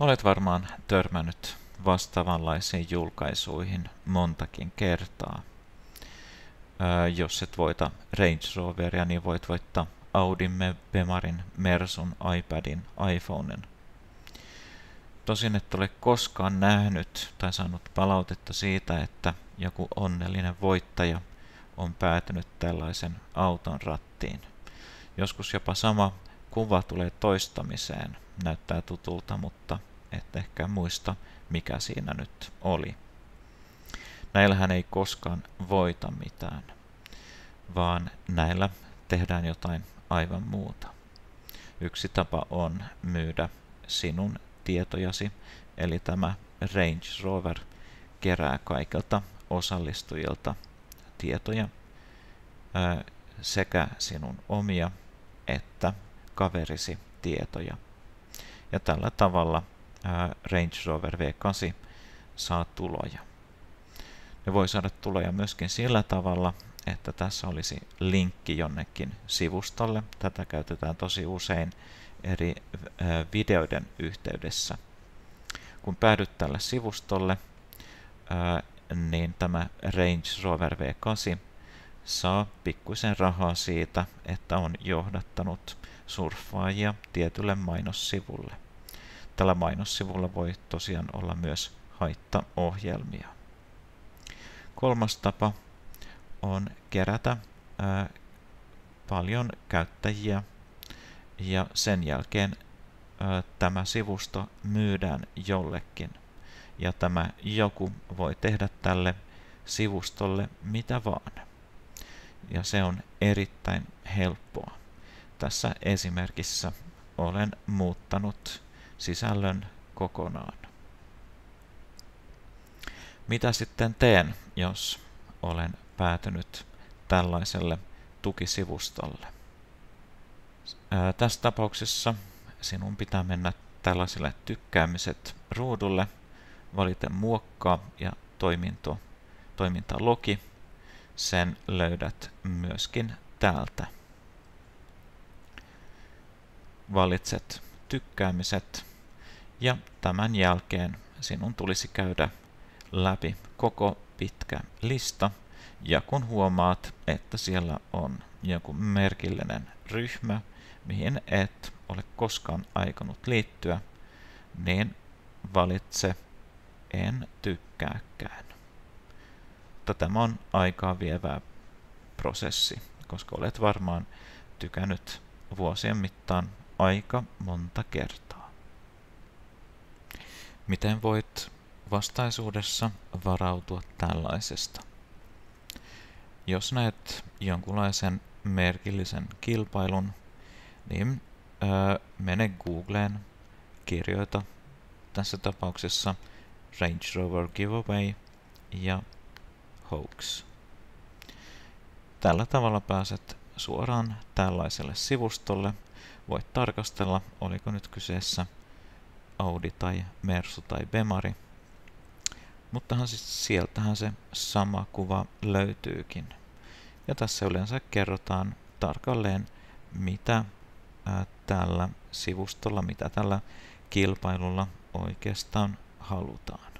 Olet varmaan törmännyt vastaavanlaisiin julkaisuihin montakin kertaa. Öö, jos et voita Range Roveria, niin voit voittaa Audin, Bemarin, Mersun, iPadin, iPhonen. Tosin et ole koskaan nähnyt tai saanut palautetta siitä, että joku onnellinen voittaja on päätynyt tällaisen auton rattiin. Joskus jopa sama kuva tulee toistamiseen – näyttää tutulta, mutta et ehkä muista, mikä siinä nyt oli. Näillähän ei koskaan voita mitään, vaan näillä tehdään jotain aivan muuta. Yksi tapa on myydä sinun tietojasi, eli tämä Range Rover kerää kaikilta osallistujilta tietoja sekä sinun omia että kaverisi tietoja ja tällä tavalla Range Rover V8 saa tuloja. Ne voi saada tuloja myöskin sillä tavalla, että tässä olisi linkki jonnekin sivustolle. Tätä käytetään tosi usein eri videoiden yhteydessä. Kun päädyt tälle sivustolle, niin tämä Range Rover V8 saa pikkuisen rahaa siitä, että on johdattanut surffaajia tietylle mainossivulle. Tällä mainossivulla voi tosiaan olla myös haittaohjelmia. Kolmas tapa on kerätä ää, paljon käyttäjiä ja sen jälkeen ää, tämä sivusto myydään jollekin. Ja tämä joku voi tehdä tälle sivustolle mitä vaan ja se on erittäin helppoa. Tässä esimerkissä olen muuttanut sisällön kokonaan. Mitä sitten teen, jos olen päätynyt tällaiselle tukisivustolle? Ää, tässä tapauksessa sinun pitää mennä tällaiselle tykkäämiset ruudulle, valita muokkaa ja toiminto, toimintalogi sen löydät myöskin täältä. Valitset tykkäämiset ja tämän jälkeen sinun tulisi käydä läpi koko pitkä lista ja kun huomaat, että siellä on joku merkillinen ryhmä, mihin et ole koskaan aikonut liittyä, niin valitse en tykkääkään mutta tämä on aikaa vievää prosessi, koska olet varmaan tykännyt vuosien mittaan aika monta kertaa. Miten voit vastaisuudessa varautua tällaisesta? Jos näet jonkunlaisen merkillisen kilpailun, niin öö, mene Googleen, kirjoita tässä tapauksessa Range Rover Giveaway ja hoax. Tällä tavalla pääset suoraan tällaiselle sivustolle. Voit tarkastella, oliko nyt kyseessä Audi tai Mersu tai Bemari. Mutta siis sieltähän se sama kuva löytyykin. Ja tässä yleensä kerrotaan tarkalleen, mitä tällä sivustolla, mitä tällä kilpailulla oikeastaan halutaan.